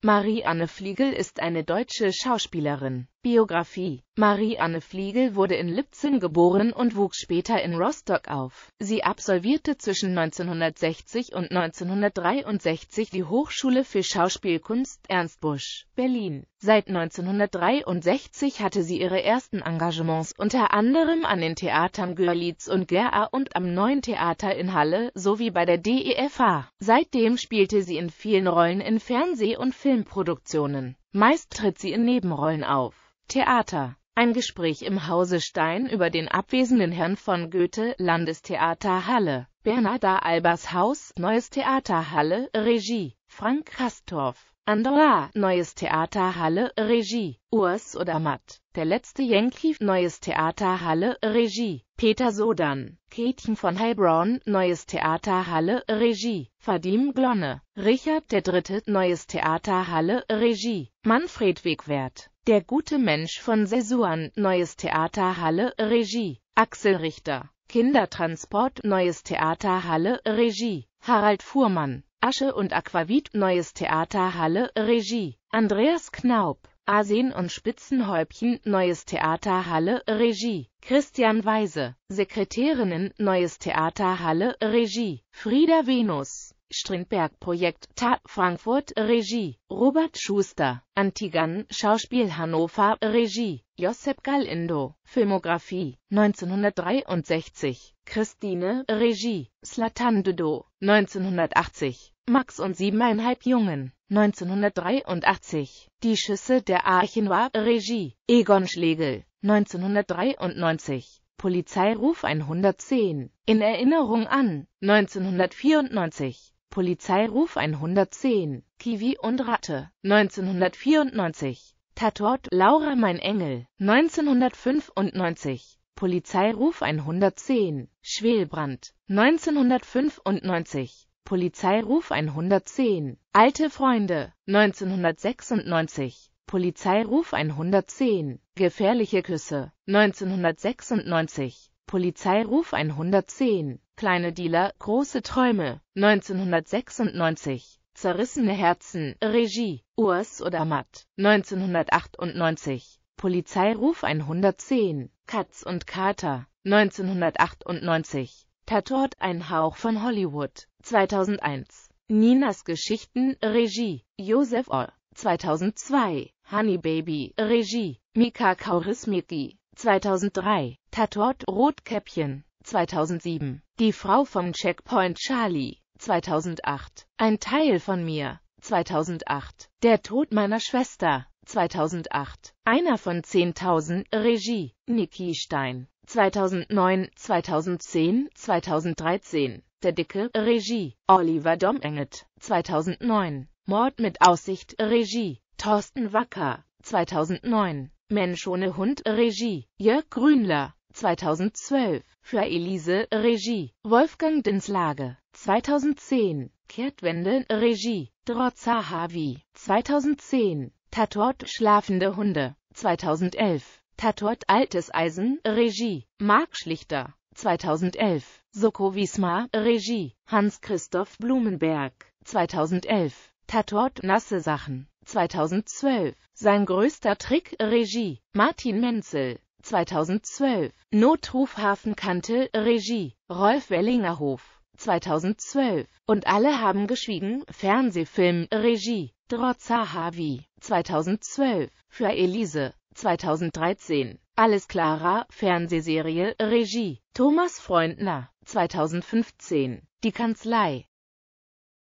Marie-Anne Fliegel ist eine deutsche Schauspielerin. Biografie Marie-Anne Fliegel wurde in Lipzin geboren und wuchs später in Rostock auf. Sie absolvierte zwischen 1960 und 1963 die Hochschule für Schauspielkunst Ernst Busch, Berlin. Seit 1963 hatte sie ihre ersten Engagements unter anderem an den Theatern Görlitz und Gera und am Neuen Theater in Halle sowie bei der DEFA. Seitdem spielte sie in vielen Rollen in Fernseh- und Filmproduktionen. Meist tritt sie in Nebenrollen auf. Theater. Ein Gespräch im Hause Stein über den abwesenden Herrn von Goethe, Landestheater Halle, Bernarda Albers Haus, Neues Theater Halle, Regie, Frank Rastorf. Andorra, Neues Theater Halle, Regie, Urs oder Matt. Der letzte Yankee, Neues Theater Halle, Regie, Peter Sodan, Gretchen von Heilbronn, Neues Theater Halle, Regie, Vadim Glonne, Richard der Dritte, Neues Theater Halle, Regie, Manfred Wegwert, der gute Mensch von Sesuan, Neues Theaterhalle, Regie, Axel Richter, Kindertransport, Neues Theaterhalle, Regie, Harald Fuhrmann, Asche und Aquavit, Neues Theaterhalle, Regie, Andreas Knaub, Arsen und Spitzenhäubchen, Neues Theaterhalle, Regie, Christian Weise, Sekretärinnen, Neues Theaterhalle, Regie, Frieda Venus. Strindberg-Projekt, Ta, Frankfurt, Regie, Robert Schuster, Antigan, Schauspiel Hannover, Regie, Josep Galindo, Filmografie, 1963, Christine, Regie, Slatan Dudo, 1980, Max und siebeneinhalb Jungen, 1983, Die Schüsse der Archinois, Regie, Egon Schlegel, 1993, Polizeiruf 110, In Erinnerung an, 1994, Polizeiruf 110, Kiwi und Ratte, 1994. Tatort Laura mein Engel, 1995. Polizeiruf 110, Schwelbrand, 1995. Polizeiruf 110, Alte Freunde, 1996. Polizeiruf 110, Gefährliche Küsse, 1996. Polizeiruf 110, Kleine Dealer, große Träume, 1996. Zerrissene Herzen, Regie, Urs oder Matt, 1998. Polizeiruf 110, Katz und Kater, 1998. Tatort, ein Hauch von Hollywood, 2001. Ninas Geschichten, Regie, Josef Orr, 2002. Honey Baby, Regie, Mika Kaurismiki, 2003. Tatort Rotkäppchen, 2007. Die Frau vom Checkpoint Charlie, 2008. Ein Teil von mir, 2008. Der Tod meiner Schwester, 2008. Einer von 10.000, Regie, Niki Stein. 2009, 2010, 2013. Der Dicke, Regie, Oliver Domenget, 2009. Mord mit Aussicht, Regie, Thorsten Wacker, 2009. Mensch ohne Hund, Regie, Jörg Grünler, 2012. Für Elise, Regie. Wolfgang Dinslage, 2010. Kehrtwende, Regie. Havi, 2010. Tatort Schlafende Hunde, 2011. Tatort Altes Eisen, Regie. Marc Schlichter, 2011. Soko Wismar, Regie. Hans-Christoph Blumenberg, 2011. Tatort Nasse Sachen, 2012. Sein größter Trick, Regie. Martin Menzel, 2012. Notruf Hafenkante, Regie, Rolf Wellingerhof, 2012. Und alle haben geschwiegen, Fernsehfilm, Regie, Drozza Havi, 2012. Für Elise, 2013. Alles klarer, Fernsehserie, Regie, Thomas Freundner, 2015. Die Kanzlei,